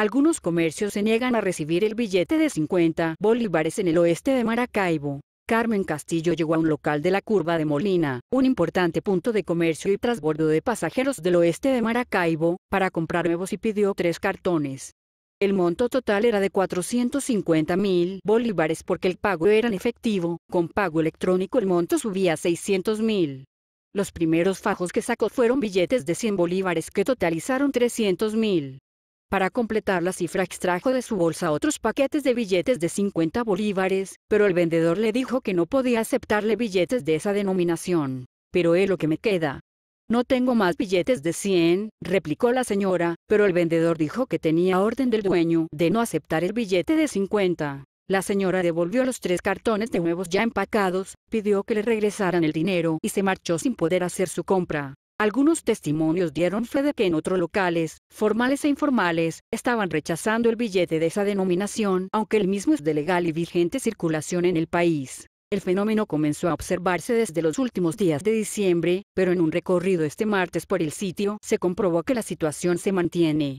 Algunos comercios se niegan a recibir el billete de 50 bolívares en el oeste de Maracaibo. Carmen Castillo llegó a un local de la Curva de Molina, un importante punto de comercio y transbordo de pasajeros del oeste de Maracaibo, para comprar nuevos y pidió tres cartones. El monto total era de 450 mil bolívares porque el pago era en efectivo, con pago electrónico el monto subía a 600 mil. Los primeros fajos que sacó fueron billetes de 100 bolívares que totalizaron 300 mil. Para completar la cifra extrajo de su bolsa otros paquetes de billetes de 50 bolívares, pero el vendedor le dijo que no podía aceptarle billetes de esa denominación. Pero es lo que me queda. No tengo más billetes de 100, replicó la señora, pero el vendedor dijo que tenía orden del dueño de no aceptar el billete de 50. La señora devolvió los tres cartones de huevos ya empacados, pidió que le regresaran el dinero y se marchó sin poder hacer su compra. Algunos testimonios dieron fe de que en otros locales, formales e informales, estaban rechazando el billete de esa denominación, aunque el mismo es de legal y vigente circulación en el país. El fenómeno comenzó a observarse desde los últimos días de diciembre, pero en un recorrido este martes por el sitio se comprobó que la situación se mantiene.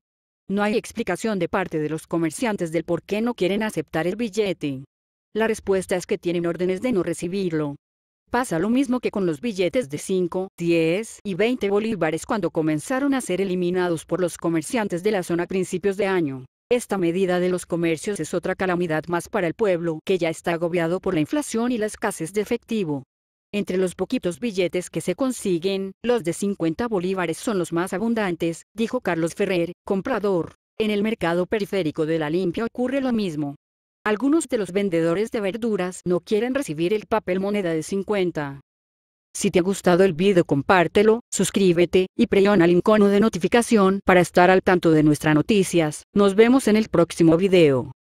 No hay explicación de parte de los comerciantes del por qué no quieren aceptar el billete. La respuesta es que tienen órdenes de no recibirlo. Pasa lo mismo que con los billetes de 5, 10 y 20 bolívares cuando comenzaron a ser eliminados por los comerciantes de la zona a principios de año. Esta medida de los comercios es otra calamidad más para el pueblo que ya está agobiado por la inflación y la escasez de efectivo. Entre los poquitos billetes que se consiguen, los de 50 bolívares son los más abundantes, dijo Carlos Ferrer, comprador. En el mercado periférico de La Limpia ocurre lo mismo. Algunos de los vendedores de verduras no quieren recibir el papel moneda de 50. Si te ha gustado el video compártelo, suscríbete y presiona el icono de notificación para estar al tanto de nuestras noticias. Nos vemos en el próximo video.